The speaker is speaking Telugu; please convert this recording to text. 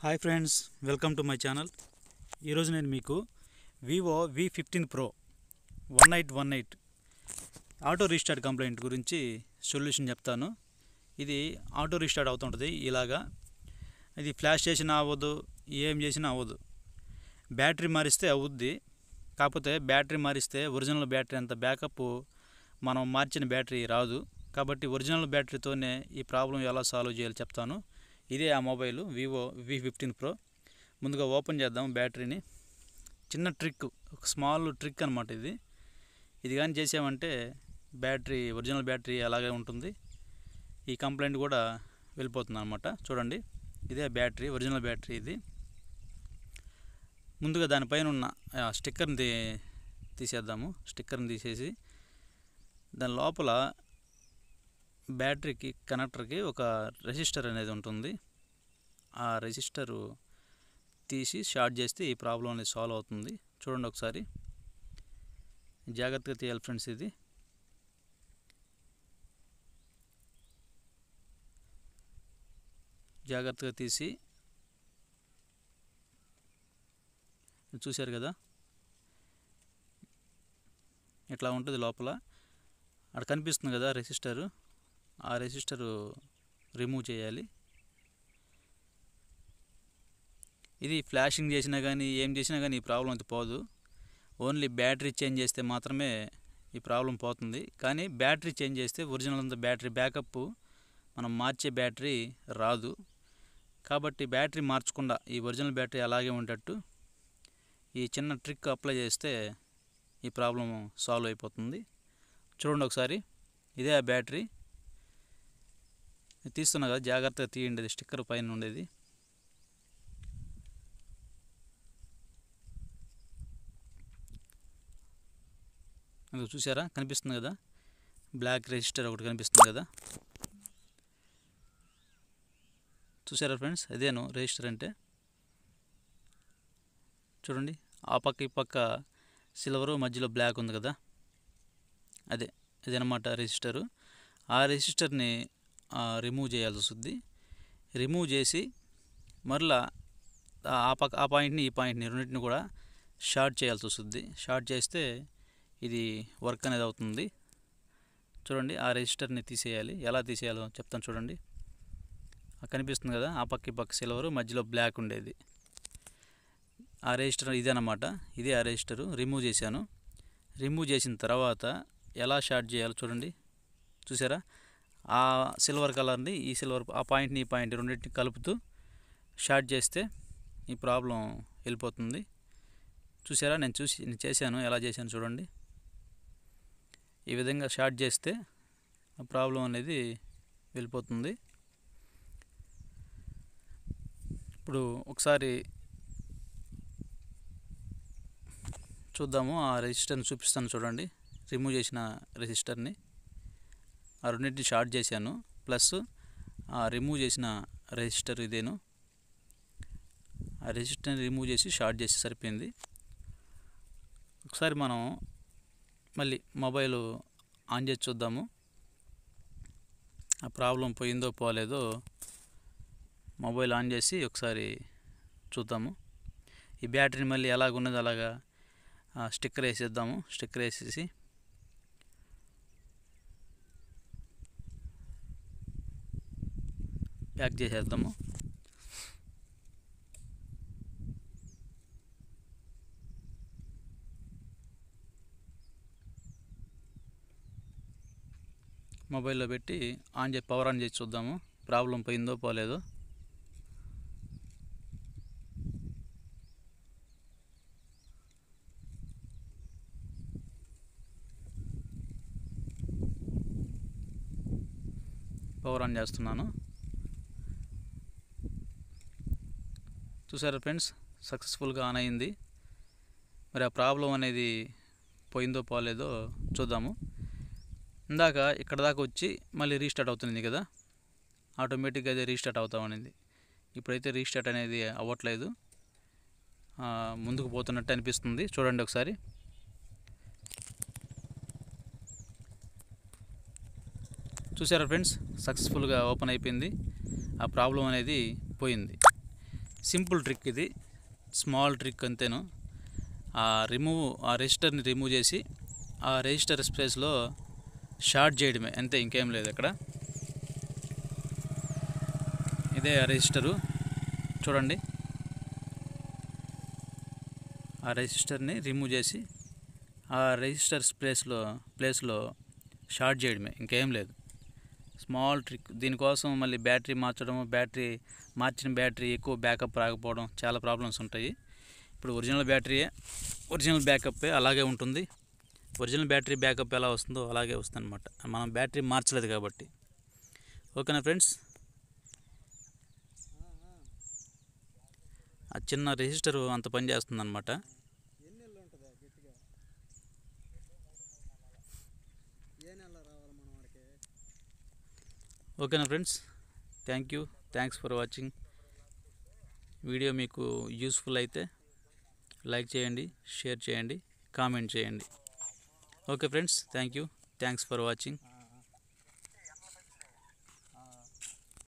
hi friends welcome to my channel ఈరోజు నేను మీకు Vivo V fifteen Pro one night one night auto restart complaint గురించి సొల్యూషన్ చెప్తాను ఇది ఆటో రీస్టార్ట్ అవుతుంటుంది ఇలాగా ఇది ఫ్లాష్ చేసినా అవ్వదు ఏం చేసినా అవ్వదు బ్యాటరీ మారిస్తే అవుద్ది కాకపోతే బ్యాటరీ మారిస్తే ఒరిజినల్ బ్యాటరీ అంత బ్యాకప్ మనం మార్చిన బ్యాటరీ రాదు కాబట్టి ఒరిజినల్ బ్యాటరీతోనే ఈ ప్రాబ్లం ఎలా సాల్వ్ చేయాలో చెప్తాను ఇదే ఆ mobile Vivo V fifteen Pro ముందుగా ఓపెన్ చేద్దాం బ్యాటరీని చిన్న ట్రిక్ ఒక స్మాల్ ట్రిక్ అనమాట ఇది ఇది కానీ చేసామంటే బ్యాటరీ ఒరిజినల్ బ్యాటరీ అలాగే ఉంటుంది ఈ కంప్లైంట్ కూడా వెళ్ళిపోతుంది అనమాట చూడండి ఇదే బ్యాటరీ ఒరిజినల్ బ్యాటరీ ఇది ముందుగా దానిపైన ఉన్న స్టిక్కర్ని తీసేద్దాము స్టిక్కర్ని తీసేసి దాని లోపల బ్యాటరీకి కనెక్టర్కి ఒక రెసిస్టర్ అనేది ఉంటుంది ఆ రెసిస్టరు తీసి షార్ట్ చేస్తే ఈ ప్రాబ్లం అనేది సాల్వ్ అవుతుంది చూడండి ఒకసారి జాగ్రత్తగా తీయాలి ఫ్రెండ్స్ ఇది జాగ్రత్తగా తీసి చూశారు కదా ఇట్లా ఉంటుంది లోపల అక్కడ కనిపిస్తుంది కదా రెసిస్టరు ఆ రెసిస్టర్ రిమూవ్ చేయాలి ఇది ఫ్లాషింగ్ చేసినా కానీ ఏం చేసినా కానీ ఈ ప్రాబ్లం అయితే పోదు ఓన్లీ బ్యాటరీ చేంజ్ చేస్తే మాత్రమే ఈ ప్రాబ్లం పోతుంది కానీ బ్యాటరీ చేంజ్ చేస్తే ఒరిజినల్ అంత బ్యాటరీ బ్యాకప్ మనం మార్చే బ్యాటరీ రాదు కాబట్టి బ్యాటరీ మార్చకుండా ఈ ఒరిజినల్ బ్యాటరీ అలాగే ఉండేటట్టు ఈ చిన్న ట్రిక్ అప్లై చేస్తే ఈ ప్రాబ్లం సాల్వ్ అయిపోతుంది చూడండి ఒకసారి ఇదే ఆ బ్యాటరీ తీస్తున్నా కదా జాగ్రత్తగా తీయండి స్టిక్కర్ పైన ఉండేది అది చూసారా కనిపిస్తుంది కదా బ్లాక్ రెజిస్టర్ ఒకటి కనిపిస్తుంది కదా చూసారా ఫ్రెండ్స్ అదేను రిజిస్టర్ అంటే చూడండి ఆ పక్క ఈ పక్క సిల్వరు మధ్యలో బ్లాక్ ఉంది కదా అదే ఇదనమాట రిజిస్టరు ఆ రిజిస్టర్ని రిమూవ్ చేయాల్సి వస్తుంది రిమూవ్ చేసి మరలా ఆ పక్క ఆ పాయింట్ని ఈ పాయింట్ని రెండింటిని కూడా షార్ట్ చేయాల్సి వస్తుంది షార్ట్ చేస్తే ఇది వర్క్ అనేది అవుతుంది చూడండి ఆ రెజిస్టర్ని తీసేయాలి ఎలా తీసేయాలో చెప్తాను చూడండి కనిపిస్తుంది కదా ఆ పక్క ఈ పక్క సిల్వరు మధ్యలో బ్లాక్ ఉండేది ఆ రెజిస్టర్ ఇదేనమాట ఇదే ఆ రెజిస్టరు రిమూవ్ చేశాను రిమూవ్ చేసిన తర్వాత ఎలా షార్ట్ చేయాలో చూడండి చూసారా ఆ సిల్వర్ కలర్ని ఈ సిల్వర్ ఆ పాయింట్ని ఈ పాయింట్ రెండింటిని కలుపుతూ షార్ట్ చేస్తే ఈ ప్రాబ్లం వెళ్ళిపోతుంది చూసారా నేను చూసి నేను చేశాను ఎలా చేశాను చూడండి ఈ విధంగా షార్ట్ చేస్తే ఆ ప్రాబ్లం అనేది వెళ్ళిపోతుంది ఇప్పుడు ఒకసారి చూద్దాము ఆ రెసిస్టర్ని చూపిస్తాను చూడండి రిమూవ్ చేసిన రెసిస్టర్ని ఆ రెండింటిని షార్ట్ చేశాను ప్లస్ రిమూవ్ చేసిన రెజిస్టర్ ఇదేను ఆ రెజిస్టర్ని రిమూవ్ చేసి షార్ట్ చేసి సరిపోయింది ఒకసారి మనం మళ్ళీ మొబైల్ ఆన్ చేసి చూద్దాము ఆ ప్రాబ్లం పోయిందో పోలేదో మొబైల్ ఆన్ చేసి ఒకసారి చూద్దాము ఈ బ్యాటరీ మళ్ళీ ఎలాగున్నది అలాగా స్టిక్కర్ వేసేద్దాము స్టిక్కర్ వేసేసి ప్యాక్ చేసేద్దాము మొబైల్లో పెట్టి ఆన్ చేసి పవర్ ఆన్ చేసి చూద్దాము ప్రాబ్లం పోయిందో పోలేదో పవర్ ఆన్ చేస్తున్నాను చూసారా ఫ్రెండ్స్ సక్సెస్ఫుల్గా ఆన్ అయింది మరి ఆ ప్రాబ్లం అనేది పోయిందో పోలేదో చూద్దాము ఇందాక ఇక్కడ దాకా వచ్చి మళ్ళీ రీస్టార్ట్ అవుతుంది కదా ఆటోమేటిక్గా అయితే రీస్టార్ట్ అవుతామనేది ఇప్పుడైతే రీస్టార్ట్ అనేది అవ్వట్లేదు ముందుకు పోతున్నట్టు అనిపిస్తుంది చూడండి ఒకసారి చూసారా ఫ్రెండ్స్ సక్సెస్ఫుల్గా ఓపెన్ అయిపోయింది ఆ ప్రాబ్లం అనేది పోయింది సింపుల్ ట్రిక్ ఇది స్మాల్ ట్రిక్ అంతేను ఆ రిమూవ్ ఆ రెజిస్టర్ని రిమూవ్ చేసి ఆ రెజిస్టర్ స్పేస్లో షార్ట్ చేయడమే అంతే ఇంకేం లేదు అక్కడ ఇదే ఆ రెజిస్టరు చూడండి ఆ రెజిస్టర్ని రిమూవ్ చేసి ఆ రెజిస్టర్ ప్లేస్లో ప్లేస్లో షార్ట్ చేయడమే ఇంకేం లేదు స్మాల్ ట్రిక్ దీనికోసం మళ్ళీ బ్యాటరీ మార్చడం బ్యాటరీ మార్చిన బ్యాటరీ ఎక్కువ బ్యాకప్ రాకపోవడం చాలా ప్రాబ్లమ్స్ ఉంటాయి ఇప్పుడు ఒరిజినల్ బ్యాటరీయే ఒరిజినల్ బ్యాకప్ అలాగే ఉంటుంది ఒరిజినల్ బ్యాటరీ బ్యాకప్ ఎలా వస్తుందో అలాగే అనమాట మనం బ్యాటరీ మార్చలేదు కాబట్టి ఓకేనా ఫ్రెండ్స్ ఆ చిన్న రిజిస్టర్ అంత పని అనమాట ఏ నెల ఓకేనా friends thank you thanks for watching video మీకు యూస్ఫుల్ అయితే లైక్ చేయండి షేర్ చేయండి కామెంట్ చేయండి okay friends thank you thanks for watching